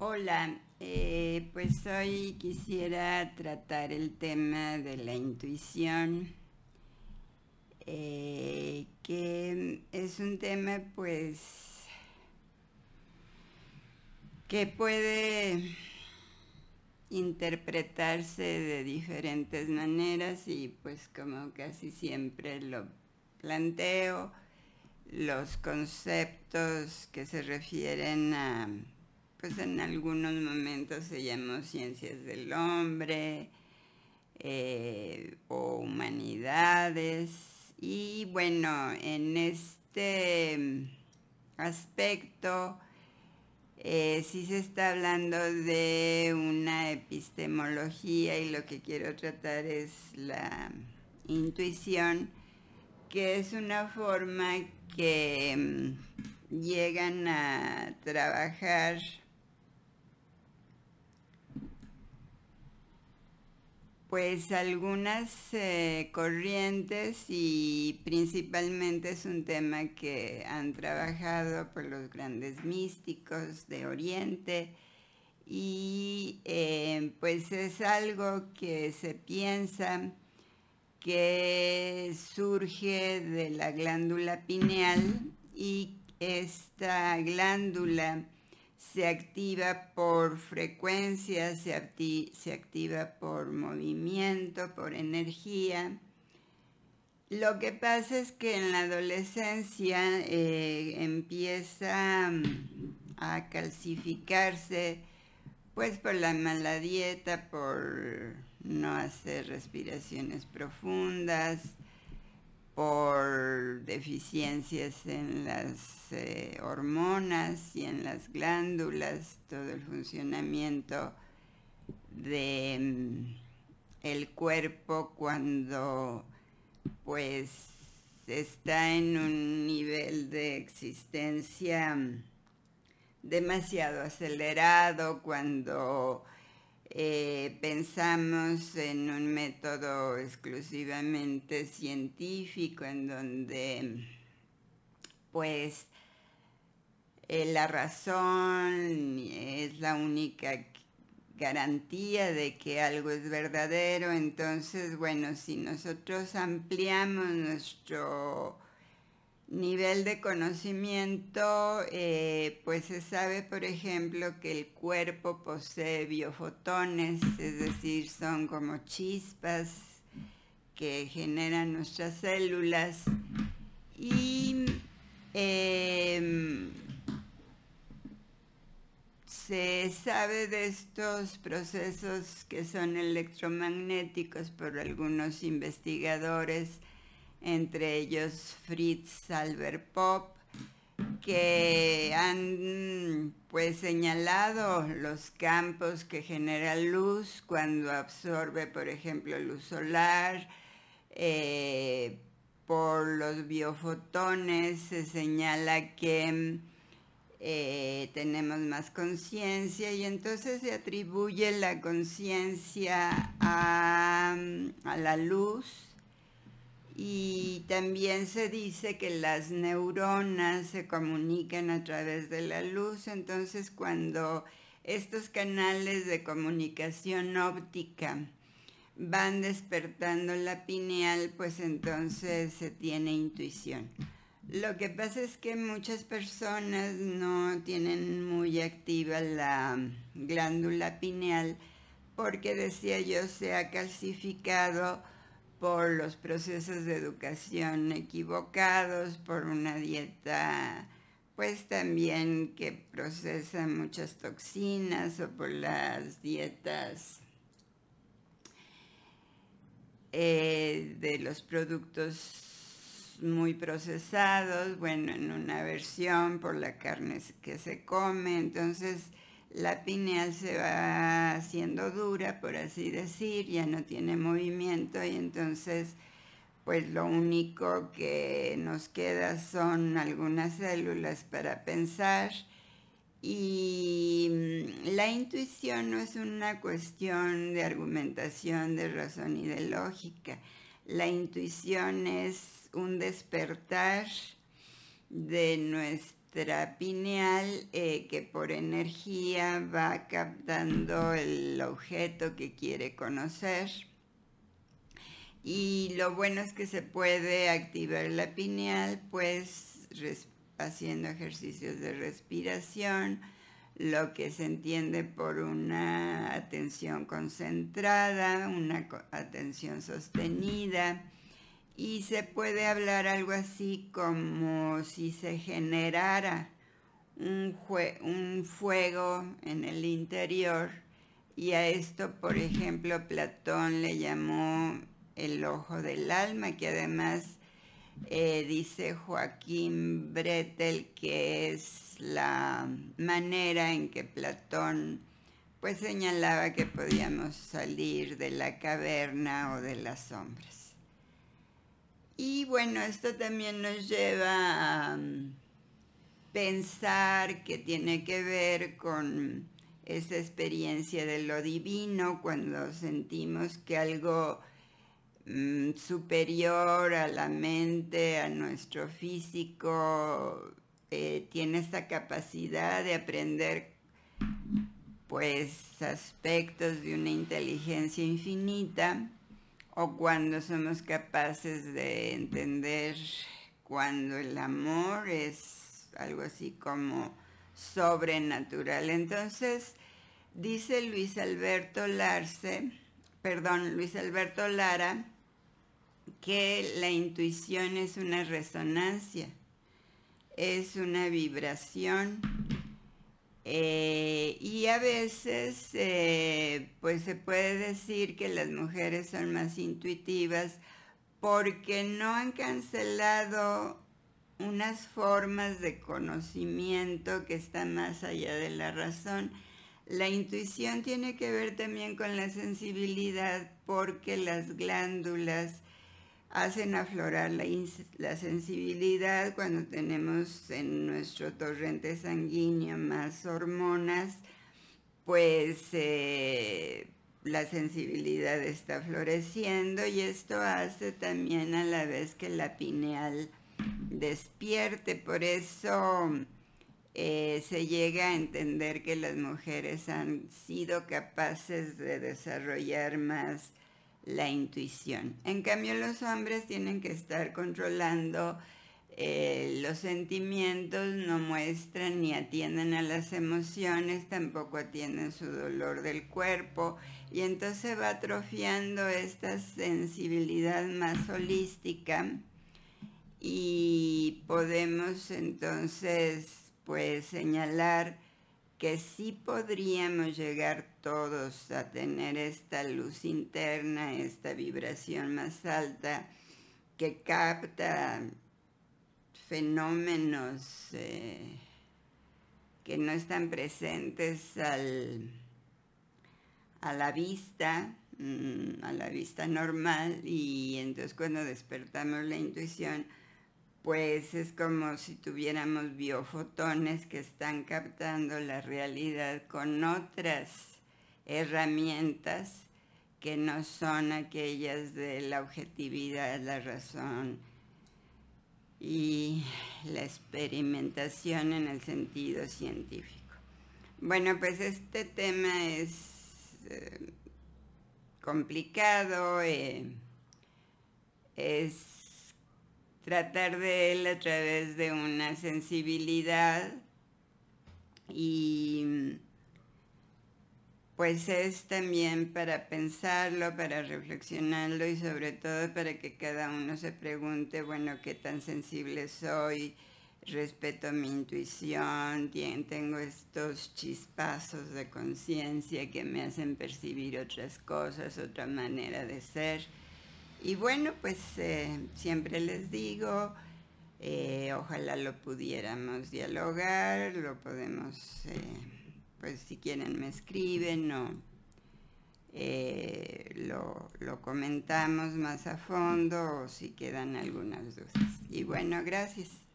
Hola, eh, pues hoy quisiera tratar el tema de la intuición, eh, que es un tema pues que puede interpretarse de diferentes maneras y pues como casi siempre lo planteo, los conceptos que se refieren a pues en algunos momentos se llamó ciencias del hombre eh, o humanidades. Y bueno, en este aspecto eh, sí se está hablando de una epistemología y lo que quiero tratar es la intuición, que es una forma que mm, llegan a trabajar Pues algunas eh, corrientes y principalmente es un tema que han trabajado por los grandes místicos de Oriente y eh, pues es algo que se piensa que surge de la glándula pineal y esta glándula se activa por frecuencia, se, activa por movimiento, por energía. Lo que pasa es que en la adolescencia eh, empieza mm, a calcificarse pues por la mala dieta, por no hacer respiraciones profundas, por deficiencias en las eh, hormonas y en las glándulas, todo el funcionamiento de mm, el cuerpo cuando pues está en un nivel de existencia mm, demasiado acelerado, cuando eh, pensamos en un método exclusivamente científico en donde pues eh, la razón es la única garantía de que algo es verdadero. Entonces, bueno, si nosotros ampliamos nuestro nivel de conocimiento, eh, pues se sabe, por ejemplo, que el cuerpo posee biofotones, es decir, son como chispas que generan nuestras células. Y em, se sabe de estos procesos que son electromagnéticos por algunos investigadores entre ellos Fritz Albert Pop, que han pues señalado los campos que genera luz cuando absorbe, por ejemplo, luz solar, eh, por los biofotones se señala que eh, tenemos más conciencia y entonces se atribuye la conciencia a la luz y también se dice que las neuronas se comunican a través de la luz, entonces cuando estos canales de comunicación óptica van despertando la pineal, pues entonces se tiene intuición. Lo que pasa es que muchas personas no tienen muy activa la glándula pineal porque, decía yo, se ha calcificado por los procesos de educación equivocados, por una dieta pues también que procesa muchas toxinas o por las dietas eh, de los productos muy procesados, bueno, en una versión por la carne que se come, entonces la pineal se va haciendo dura, por así decir, ya no tiene movimiento y entonces pues lo único que nos queda son algunas células para pensar y mm, la intuición no es una cuestión de argumentación, de razón y de lógica. La intuición es un despertar de nuestra pineal eh, que por energía va captando el objeto que quiere conocer. Y lo bueno es que se puede activar la pineal pues haciendo ejercicios de respiración, lo que se entiende por una atención concentrada, una atención sostenida y se puede hablar algo así como si se generara un, fuego en el interior y a esto, por ejemplo, Platón le llamó el ojo del alma, que además eh, dice Joaquín Bretel que es la manera en que Platón pues señalaba que podíamos salir de la caverna o de las sombras. Y bueno, esto también nos lleva a mm, pensar que tiene que ver con esa experiencia de lo divino cuando sentimos que algo mm, superior a la mente, a nuestro físico, eh, tiene esta capacidad de aprender pues aspectos de una inteligencia infinita o cuando somos capaces de entender cuando el amor es algo así como sobrenatural. Entonces, dice Luis Alberto Larce, perdón, Luis Alberto Lara, que la intuición es una resonancia, es una vibración eh, y a veces, eh, pues se puede decir que las mujeres son más intuitivas porque no han cancelado unas formas de conocimiento que están más allá de la razón. La intuición tiene que ver también con la sensibilidad porque las glándulas hacen aflorar la, sensibilidad cuando tenemos en nuestro torrente sanguíneo más hormonas, pues eh, la sensibilidad está floreciendo y esto hace también a la vez que la pineal despierte. Por eso eh, se llega a entender que las mujeres han sido capaces de desarrollar más la intuición. En cambio, los hombres tienen que estar controlando eh, los sentimientos, no muestran ni atienden a las emociones, tampoco atienden su dolor del cuerpo y entonces va atrofiando esta sensibilidad más holística y podemos entonces pues señalar que sí podríamos llegar todos a tener esta luz interna, esta vibración más alta que capta fenómenos eh, que no están presentes a la vista, mm, a la vista normal y entonces cuando despertamos la intuición, pues es como si tuviéramos biofotones que están captando la realidad con otras herramientas que no son aquellas de la objetividad, la razón y la experimentación en el sentido científico. Bueno, pues este tema es eh, complicado, eh, es tratar de él a través de una sensibilidad y pues es también para pensarlo, para reflexionarlo y sobre todo para que cada uno se pregunte, bueno, qué tan sensible soy, respeto mi intuición, tengo estos chispazos de conciencia que me hacen percibir otras cosas, otra manera de ser. Y bueno, pues eh, siempre les digo, eh, ojalá lo pudiéramos dialogar, lo podemos, eh, pues si quieren me escriben o lo, lo comentamos más a fondo o si quedan algunas dudas. Y bueno, gracias.